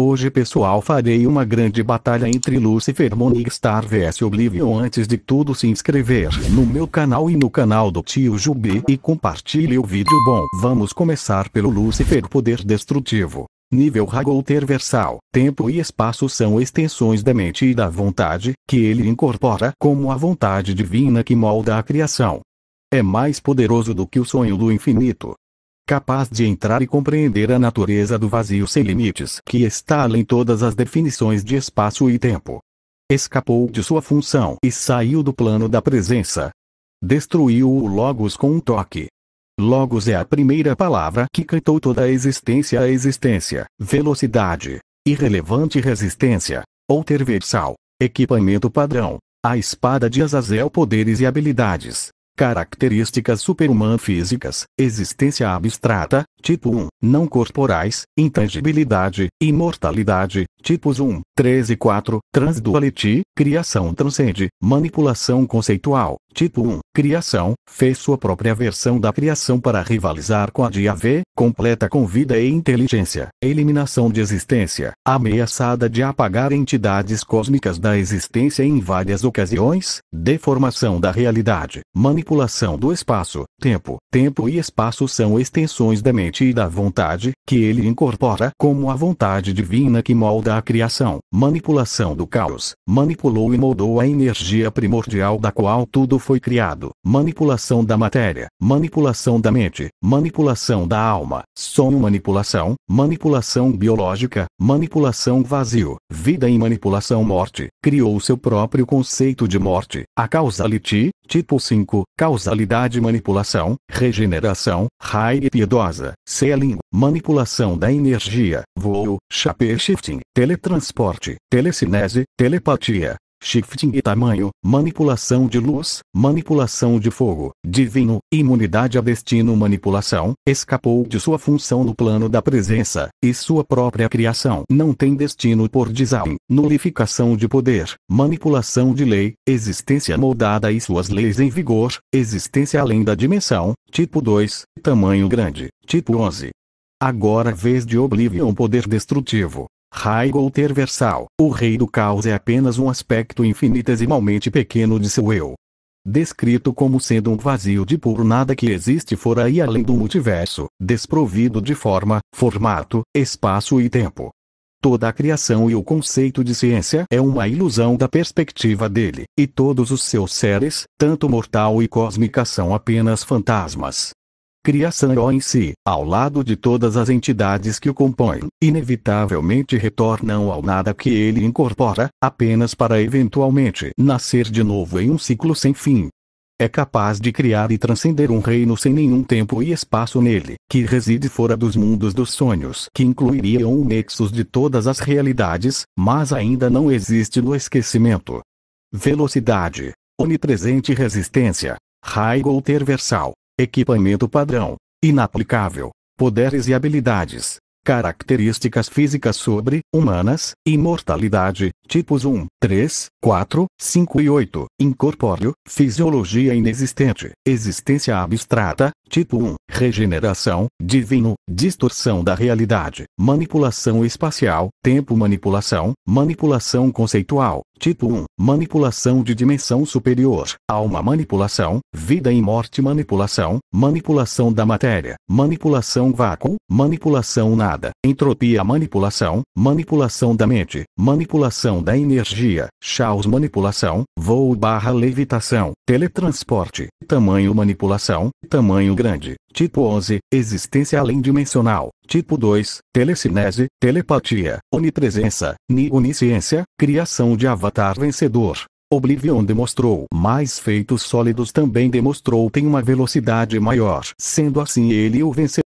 Hoje pessoal farei uma grande batalha entre Lucifer Morningstar vs Oblivion antes de tudo se inscrever no meu canal e no canal do tio Jubi e compartilhe o vídeo bom. Vamos começar pelo Lucifer Poder Destrutivo. Nível Hagou Terversal, tempo e espaço são extensões da mente e da vontade, que ele incorpora como a vontade divina que molda a criação. É mais poderoso do que o sonho do infinito, capaz de entrar e compreender a natureza do vazio sem limites que está além todas as definições de espaço e tempo. Escapou de sua função e saiu do plano da presença. Destruiu o Logos com um toque. Logos é a primeira palavra que cantou toda a existência a existência, velocidade, irrelevante resistência, outerversal, equipamento padrão, a espada de Azazel poderes e habilidades, características superhuman físicas, existência abstrata, tipo 1, não corporais, intangibilidade, imortalidade, tipos 1, 3 e 4, transduality, criação transcende, manipulação conceitual, tipo 1, criação, fez sua própria versão da criação para rivalizar com a de A.V. completa com vida e inteligência, eliminação de existência, ameaçada de apagar entidades cósmicas da existência em várias ocasiões, deformação da realidade, manipulação do espaço, tempo, tempo e espaço são extensões da mente e da vontade, que ele incorpora como a vontade divina que molda a criação, manipulação do caos, manipulou e moldou a energia primordial da qual tudo foi criado manipulação da matéria, manipulação da mente, manipulação da alma, sonho manipulação, manipulação biológica, manipulação vazio, vida e manipulação morte, criou seu próprio conceito de morte, a causality, tipo 5, causalidade manipulação, regeneração, raia piedosa, sealing, manipulação da energia, voo, shape shifting, teletransporte, telecinese, telepatia, shifting e tamanho, manipulação de luz, manipulação de fogo, divino, imunidade a destino manipulação, escapou de sua função no plano da presença, e sua própria criação não tem destino por design, nulificação de poder, manipulação de lei, existência moldada e suas leis em vigor, existência além da dimensão, tipo 2, tamanho grande, tipo 11. Agora vez de Oblivion poder destrutivo, Heigl Versal, o rei do caos é apenas um aspecto infinitesimalmente pequeno de seu eu. Descrito como sendo um vazio de puro nada que existe fora e além do multiverso, desprovido de forma, formato, espaço e tempo. Toda a criação e o conceito de ciência é uma ilusão da perspectiva dele, e todos os seus seres, tanto mortal e cósmica, são apenas fantasmas criação em si, ao lado de todas as entidades que o compõem, inevitavelmente retornam ao nada que ele incorpora, apenas para eventualmente nascer de novo em um ciclo sem fim. É capaz de criar e transcender um reino sem nenhum tempo e espaço nele, que reside fora dos mundos dos sonhos, que incluiriam o um nexus de todas as realidades, mas ainda não existe no esquecimento. Velocidade, onipresente resistência, raio ou terversal, Equipamento padrão. Inaplicável. Poderes e habilidades. Características físicas sobre humanas, imortalidade, tipos 1, 3, 4, 5 e 8, incorpóreo, fisiologia inexistente, existência abstrata, Tipo 1: Regeneração, divino, distorção da realidade, manipulação espacial, tempo manipulação, manipulação conceitual. Tipo 1: Manipulação de dimensão superior, alma manipulação, vida e morte manipulação, manipulação da matéria, manipulação vácuo, manipulação nada, entropia manipulação, manipulação da mente, manipulação da energia, chaos manipulação, voo/levitação, teletransporte, tamanho manipulação, tamanho grande, tipo 11, existência além dimensional, tipo 2, telecinese, telepatia, onipresença, ni onisciência, criação de avatar vencedor. Oblivion demonstrou mais feitos sólidos também demonstrou tem uma velocidade maior, sendo assim ele o vencedor.